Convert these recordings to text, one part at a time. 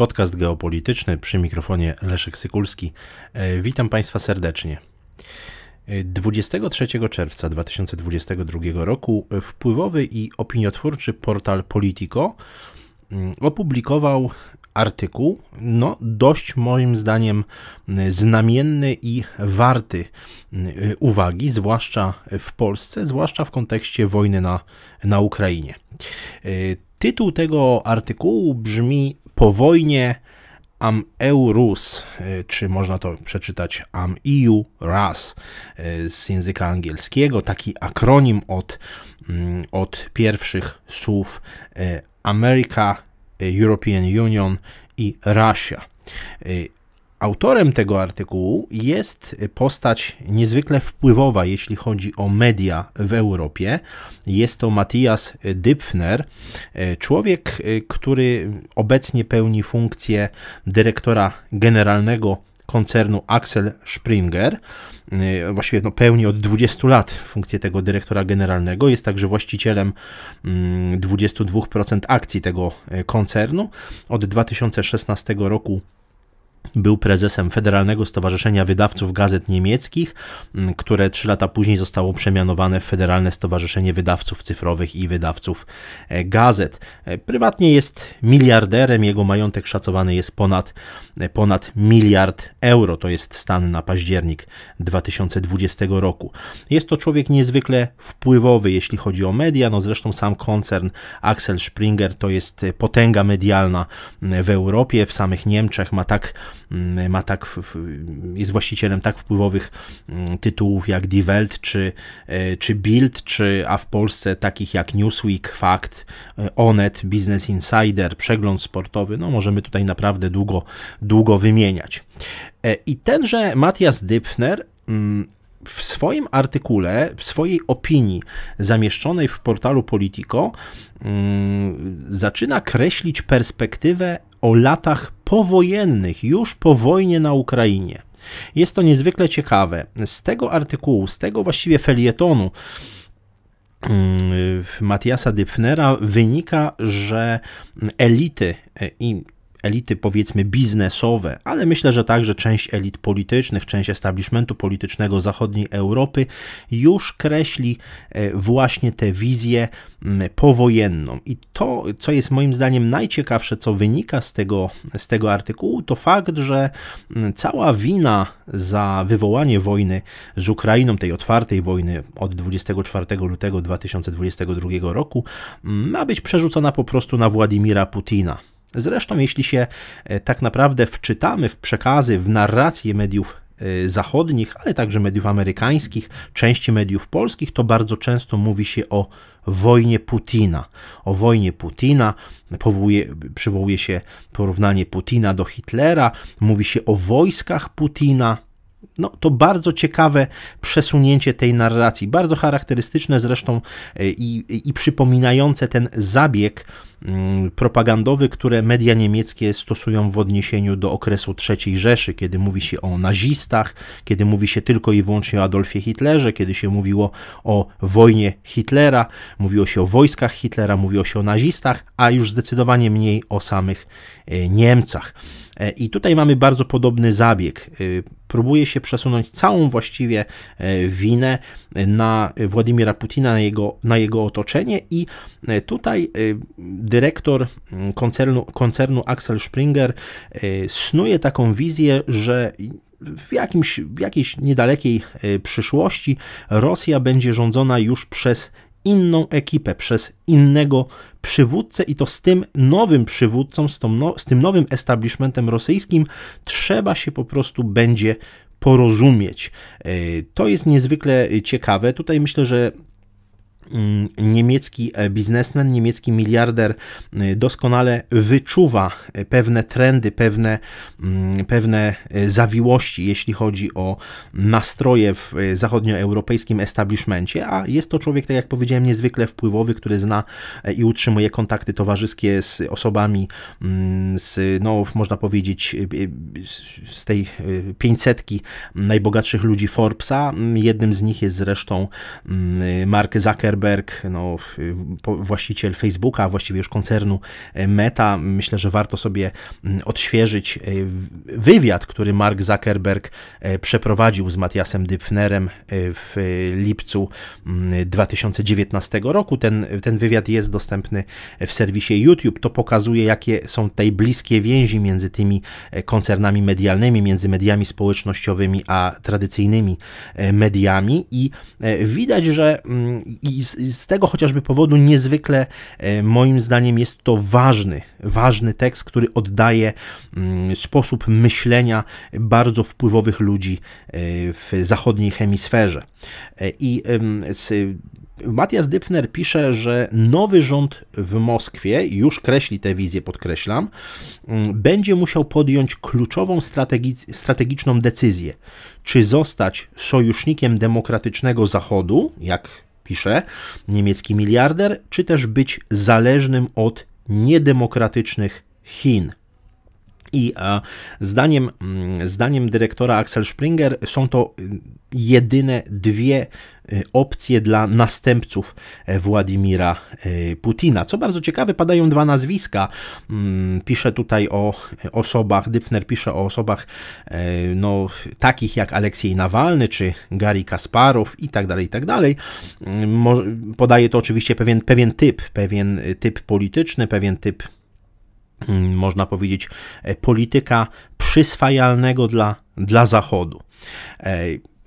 Podcast geopolityczny przy mikrofonie Leszek Sykulski. E, witam Państwa serdecznie. 23 e, czerwca 2022 roku wpływowy i opiniotwórczy portal Politico mm, opublikował artykuł, no dość moim zdaniem mm, znamienny i warty mm, e, uwagi, zwłaszcza w Polsce, zwłaszcza w kontekście wojny na, na Ukrainie. Tytuł tego artykułu brzmi po wojnie Am Eurus, e, czy można to przeczytać Am EU Ras e, z języka angielskiego, taki akronim od, mm, od pierwszych słów e, Ameryka European Union i Russia. Autorem tego artykułu jest postać niezwykle wpływowa, jeśli chodzi o media w Europie. Jest to Matthias Dypfner, e, człowiek, e, który obecnie pełni funkcję dyrektora generalnego koncernu Axel Springer. E, właściwie no, pełni od 20 lat funkcję tego dyrektora generalnego. Jest także właścicielem 22% mm, akcji tego koncernu. Od 2016 roku był prezesem Federalnego Stowarzyszenia Wydawców Gazet Niemieckich, które trzy lata później zostało przemianowane w Federalne Stowarzyszenie Wydawców Cyfrowych i Wydawców e, Gazet. E, prywatnie jest miliarderem, jego majątek szacowany jest ponad, e, ponad miliard euro. To jest stan na październik 2020 roku. Jest to człowiek niezwykle wpływowy, jeśli chodzi o media. No zresztą sam koncern Axel Springer to jest potęga medialna w Europie, w samych Niemczech ma tak Mm, ma tak, jest właścicielem tak wpływowych mm, tytułów jak Die Welt czy, e, czy Bild, czy, a w Polsce takich jak Newsweek, Fakt, e, Onet, Business Insider, Przegląd Sportowy, no możemy tutaj naprawdę długo, długo wymieniać. E, I tenże Matthias Dypfner mm, w swoim artykule, w swojej opinii zamieszczonej w portalu Politico, zaczyna kreślić perspektywę o latach powojennych, już po wojnie na Ukrainie. Jest to niezwykle ciekawe. Z tego artykułu, z tego właściwie felietonu mm, Matiasa Dypfnera wynika, że elity i elity powiedzmy biznesowe, ale myślę, że także część elit politycznych, część establishmentu politycznego zachodniej Europy już kreśli e, właśnie tę wizję powojenną. I to, co jest moim zdaniem najciekawsze, co wynika z tego, z tego artykułu, to fakt, że cała wina za wywołanie wojny z Ukrainą, tej otwartej wojny od 24 lutego 2022 roku, ma być przerzucona po prostu na Władimira Putina. Zresztą, jeśli się e, tak naprawdę wczytamy w przekazy, w narrację mediów e, zachodnich, ale także mediów amerykańskich, części mediów polskich, to bardzo często mówi się o wojnie Putina. O wojnie Putina powołuje, przywołuje się porównanie Putina do Hitlera, mówi się o wojskach Putina. No, to bardzo ciekawe przesunięcie tej narracji, bardzo charakterystyczne zresztą e, i, i przypominające ten zabieg Mm, propagandowy, które media niemieckie stosują w odniesieniu do okresu III Rzeszy, kiedy mówi się o nazistach, kiedy mówi się tylko i wyłącznie o Adolfie Hitlerze, kiedy się mówiło o wojnie Hitlera, mówiło się o wojskach Hitlera, mówiło się o nazistach, a już zdecydowanie mniej o samych e, Niemcach. E, I tutaj mamy bardzo podobny zabieg. E, próbuje się przesunąć całą właściwie winę na Władimira Putina, na jego, na jego otoczenie, i tutaj dyrektor mm, koncernu, koncernu Axel Springer y, snuje taką wizję, że w, jakimś, w jakiejś niedalekiej y, przyszłości Rosja będzie rządzona już przez inną ekipę, przez innego przywódcę i to z tym nowym przywódcą, z, no, z tym nowym establishmentem rosyjskim trzeba się po prostu będzie porozumieć. Y, to jest niezwykle ciekawe. Tutaj myślę, że Mm, niemiecki e, biznesmen, niemiecki miliarder e, doskonale wyczuwa e, pewne trendy, pewne, mm, pewne zawiłości, jeśli chodzi o nastroje w zachodnioeuropejskim establishmencie, a jest to człowiek, tak jak powiedziałem, niezwykle wpływowy, który zna i utrzymuje kontakty towarzyskie z osobami mm, z, no, można powiedzieć, z tej 500 najbogatszych ludzi Forbesa. Jednym z nich jest zresztą Mark Zuckerberg, Zuckerberg, no, y, właściciel Facebooka, właściwie już koncernu e, Meta. Myślę, że warto sobie mm, odświeżyć e, wywiad, który Mark Zuckerberg e, przeprowadził z Matiasem Dypfnerem w lipcu 2019 mm, roku. Ten, ten wywiad jest dostępny w serwisie YouTube. To pokazuje, jakie są tej bliskie więzi między tymi koncernami medialnymi, między mediami społecznościowymi a tradycyjnymi mediami i widać, że mm, i z, tego chociażby powodu niezwykle e, moim zdaniem jest to ważny, ważny tekst, który oddaje mm, sposób myślenia bardzo wpływowych ludzi e, w zachodniej hemisferze. E, I Matthias Dypner pisze, że nowy rząd w Moskwie, już kreśli tę wizję, podkreślam, mm, będzie musiał podjąć kluczową strategi strategiczną decyzję, czy zostać sojusznikiem demokratycznego Zachodu, jak pisze niemiecki miliarder, czy też być zależnym od niedemokratycznych Chin. I zdaniem, mm, zdaniem dyrektora Axel Springer są to y, jedyne dwie y, opcje dla następców e, Władimira e, Putina. Co bardzo ciekawe, padają dwa nazwiska. Mm, pisze tutaj o e, osobach, Dyfner pisze o osobach no, takich jak Aleksiej Nawalny czy Gary Kasparow i tak dalej, i tak dalej. Mm, podaje to oczywiście pewien, pewien typ, pewien typ polityczny, pewien typ Mm, można powiedzieć, e, polityka przyswajalnego dla, dla Zachodu. E,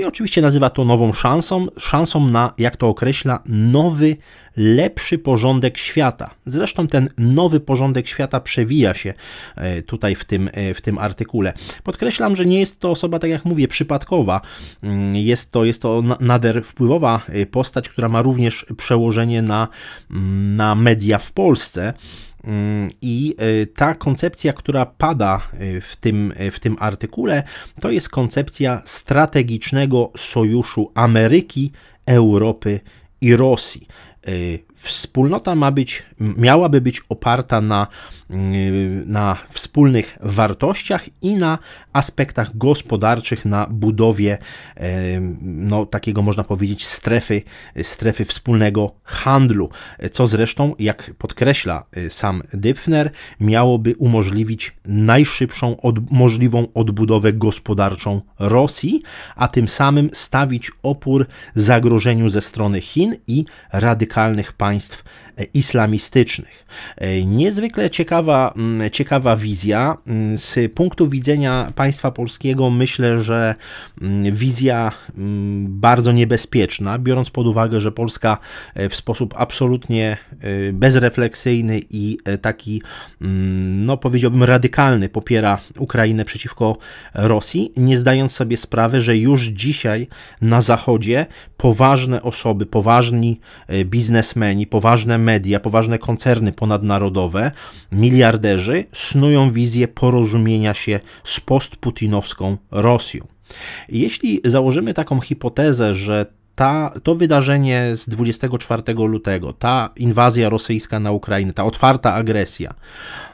I oczywiście nazywa to nową szansą, szansą na, jak to określa, nowy lepszy porządek świata. Zresztą ten nowy porządek świata przewija się e, tutaj w tym, e, w tym artykule. Podkreślam, że nie jest to osoba, tak jak mówię, przypadkowa. Mm, jest to, jest to nader wpływowa e, postać, która ma również przełożenie na, mm, na media w Polsce. Mm, I ta koncepcja, która pada w tym, w tym artykule, to jest koncepcja strategicznego sojuszu Ameryki, Europy i Rosji. a øh, Wspólnota ma być, miałaby być oparta na, mm, na wspólnych wartościach i na aspektach gospodarczych, na budowie no, takiego, można powiedzieć, strefy, strefy wspólnego handlu, co zresztą, jak podkreśla y, sam Dypfner, miałoby umożliwić najszybszą od, możliwą odbudowę gospodarczą Rosji, a tym samym stawić opór zagrożeniu ze strony Chin i radykalnych państw państw islamistycznych. E, niezwykle ciekawa, mm, ciekawa wizja. Mm, z punktu widzenia państwa polskiego myślę, że mm, wizja bardzo niebezpieczna, biorąc pod uwagę, że Polska e, w sposób absolutnie e, bezrefleksyjny i taki, no powiedziałbym, radykalny popiera Ukrainę przeciwko Rosji, nie zdając sobie sprawy, że już dzisiaj na Zachodzie poważne osoby, poważni biznesmeni, poważne media, poważne koncerny ponadnarodowe, miliarderzy snują wizję porozumienia się z postputinowską Rosją. Jeśli założymy taką hipotezę, że ta, to wydarzenie z 24 lutego, ta inwazja rosyjska na Ukrainę, ta otwarta agresja,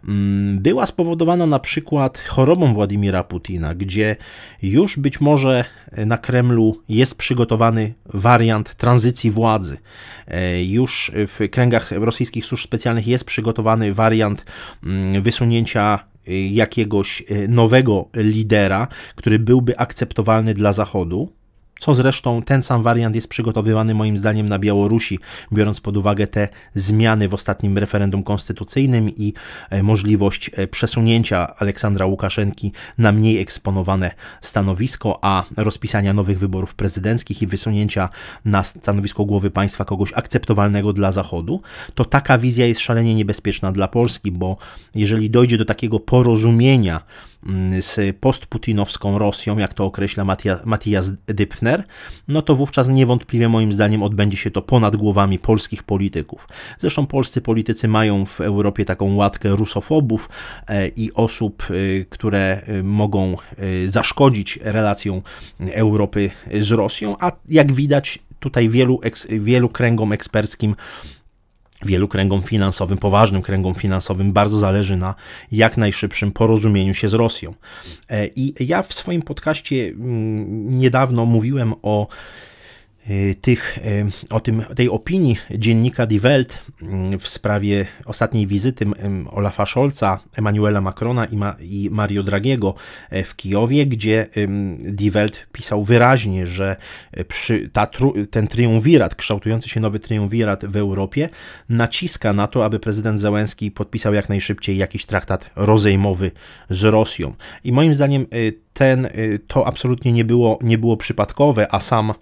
mm, była spowodowana na przykład chorobą Władimira Putina, gdzie już być może e, na Kremlu jest przygotowany wariant tranzycji władzy. E, już w kręgach rosyjskich służb specjalnych jest przygotowany wariant mm, wysunięcia e, jakiegoś nowego lidera, który byłby akceptowalny dla Zachodu co zresztą ten sam wariant jest przygotowywany moim zdaniem na Białorusi, biorąc pod uwagę te zmiany w ostatnim referendum konstytucyjnym i e, możliwość e, przesunięcia Aleksandra Łukaszenki na mniej eksponowane stanowisko, a rozpisania nowych wyborów prezydenckich i wysunięcia na stanowisko głowy państwa kogoś akceptowalnego dla Zachodu, to taka wizja jest szalenie niebezpieczna dla Polski, bo jeżeli dojdzie do takiego porozumienia mm, z postputinowską Rosją, jak to określa Matija, Matijas Dypfner, no to wówczas niewątpliwie moim zdaniem odbędzie się to ponad głowami polskich polityków. Zresztą polscy politycy mają w Europie taką łatkę rusofobów e, i osób, e, które e, mogą zaszkodzić relacjom Europy z Rosją, a jak widać tutaj wielu, wielu kręgom eksperckim wielu kręgom finansowym, poważnym kręgom finansowym, bardzo zależy na jak najszybszym porozumieniu się z Rosją. E, I ja w swoim podcaście mm, niedawno mówiłem o Y, tych, y, o tym, tej opinii dziennika Die Welt mm, w sprawie ostatniej wizyty Olafa Scholza, Emmanuela Macrona i, Ma, i Mario Dragiego e, w Kijowie, gdzie Die Welt pisał wyraźnie, że e, ta, ten triumvirat, kształtujący się nowy triumvirat w Europie naciska na to, aby prezydent Załęski podpisał jak najszybciej jakiś traktat rozejmowy z Rosją. I moim zdaniem y, ten, to absolutnie nie było, nie było przypadkowe, a sam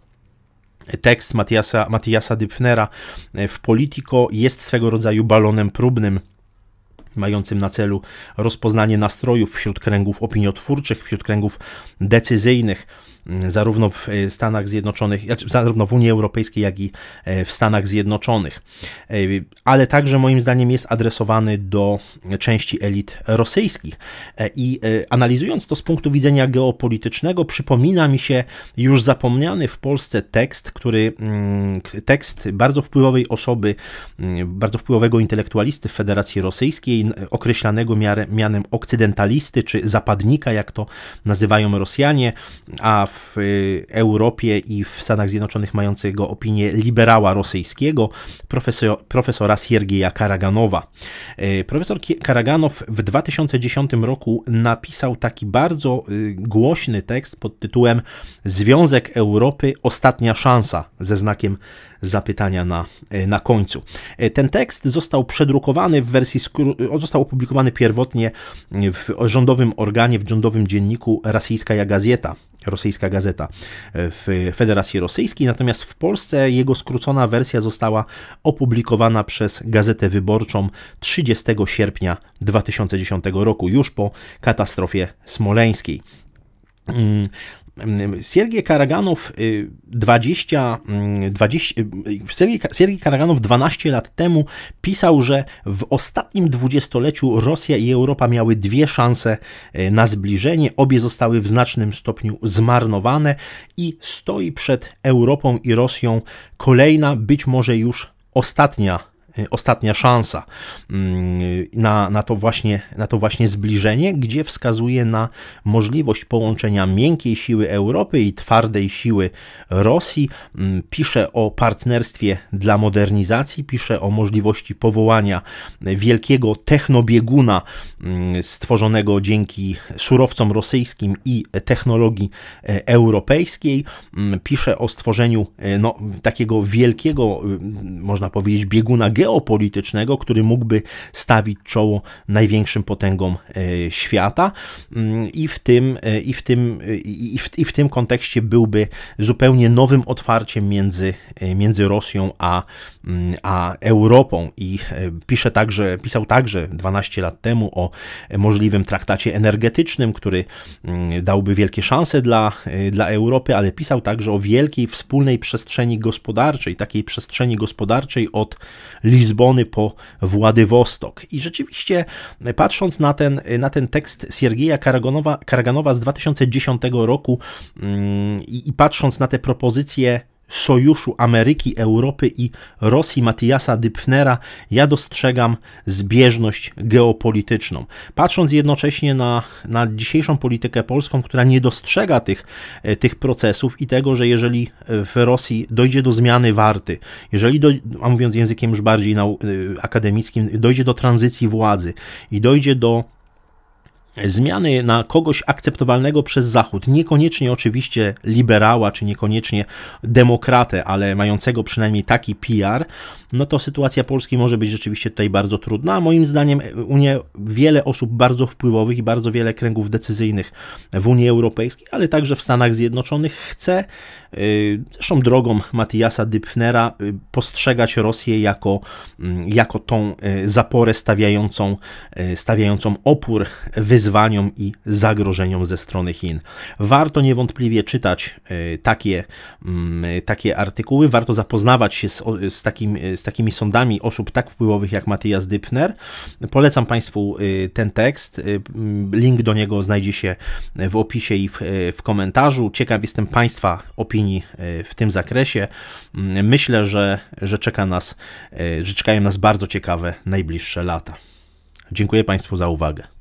Tekst Matiasa, Matiasa Dypfnera e, w Politico jest swego rodzaju balonem próbnym mającym na celu rozpoznanie nastrojów wśród kręgów opiniotwórczych, wśród kręgów decyzyjnych. Mm, zarówno w e, Stanach Zjednoczonych, znaczy, zarówno w Unii Europejskiej, jak i e, w Stanach Zjednoczonych. E, ale także moim zdaniem jest adresowany do części elit rosyjskich. I analizując to z punktu widzenia geopolitycznego, przypomina mi się już zapomniany w Polsce tekst, który mm, tekst bardzo wpływowej osoby, mm, bardzo wpływowego intelektualisty w Federacji Rosyjskiej, określanego mianem okcydentalisty czy zapadnika, jak to nazywają Rosjanie, a w w y, Europie i w Stanach Zjednoczonych mającego opinię liberała rosyjskiego, profesor, profesora Siergieja Karaganowa. Y, profesor Karaganow w 2010 roku napisał taki bardzo y, głośny tekst pod tytułem Związek Europy Ostatnia Szansa ze znakiem zapytania na, e, na końcu. E, ten tekst został przedrukowany w wersji, e, został opublikowany pierwotnie w rządowym organie, w rządowym dzienniku Rosyjska Gazeta, rosyjska gazeta w Federacji Rosyjskiej, natomiast w Polsce jego skrócona wersja została opublikowana przez Gazetę Wyborczą 30 sierpnia 2010 roku, już po katastrofie smoleńskiej. Mm, Siergiej Karaganow 20, 20 Siergiej Karaganow 12 lat temu pisał, że w ostatnim dwudziestoleciu Rosja i Europa miały dwie szanse y, na zbliżenie, obie zostały w znacznym stopniu zmarnowane i stoi przed Europą i Rosją kolejna, być może już ostatnia Y, ostatnia szansa mm, na, na, to właśnie, na to właśnie zbliżenie, gdzie wskazuje na możliwość połączenia miękkiej siły Europy i twardej siły Rosji. Mm, pisze o partnerstwie dla modernizacji, pisze o możliwości powołania wielkiego technobieguna mm, stworzonego dzięki surowcom rosyjskim i technologii e, europejskiej. Pisze o stworzeniu e, no, takiego wielkiego, y, można powiedzieć, bieguna geopolitycznego, geopolitycznego, który mógłby stawić czoło największym potęgom e, świata mm, i w tym, e, i w tym, e, i w, i w tym kontekście byłby zupełnie nowym otwarciem między, między Rosją a, mm, a Europą i pisze także, pisał także 12 lat temu o możliwym traktacie energetycznym, który mm, dałby wielkie szanse dla, dla Europy, ale pisał także o wielkiej wspólnej przestrzeni gospodarczej, takiej przestrzeni gospodarczej od Lizbony po Władywostok. I rzeczywiście, e, patrząc na ten, e, na ten tekst Siergieja Karaganowa, Karaganowa z 2010 roku mm, i, i patrząc na te propozycje sojuszu Ameryki, Europy i Rosji Matiasa Dypfnera ja dostrzegam zbieżność geopolityczną. Patrząc jednocześnie na, na dzisiejszą politykę polską, która nie dostrzega tych, e, tych procesów i tego, że jeżeli w Rosji dojdzie do zmiany warty, jeżeli, do, a mówiąc językiem już bardziej e, akademickim, dojdzie do tranzycji władzy i dojdzie do zmiany na kogoś akceptowalnego przez Zachód, niekoniecznie oczywiście liberała, czy niekoniecznie demokratę, ale mającego przynajmniej taki PR, no to sytuacja Polski może być rzeczywiście tutaj bardzo trudna. moim zdaniem Unia, wiele osób bardzo wpływowych i bardzo wiele kręgów decyzyjnych w Unii Europejskiej, ale także w Stanach Zjednoczonych chce, y, zresztą drogą Matiasa Dypfnera, y, postrzegać Rosję jako, mm, jako tą y, zaporę stawiającą, stawiającą opór wyzwaniom wyzwaniom i zagrożeniom ze strony Chin. Warto niewątpliwie czytać e, takie, mm, takie artykuły, warto zapoznawać się z, z, takim, e, z takimi sądami osób tak wpływowych jak Matthias Dypner. Polecam Państwu e, ten tekst. Mm, link do niego znajdzie się w opisie i w, w komentarzu. Ciekaw jestem Państwa opinii w tym zakresie. Mm, myślę, że, że, czeka nas, że czekają nas bardzo ciekawe najbliższe lata. Dziękuję Państwu za uwagę.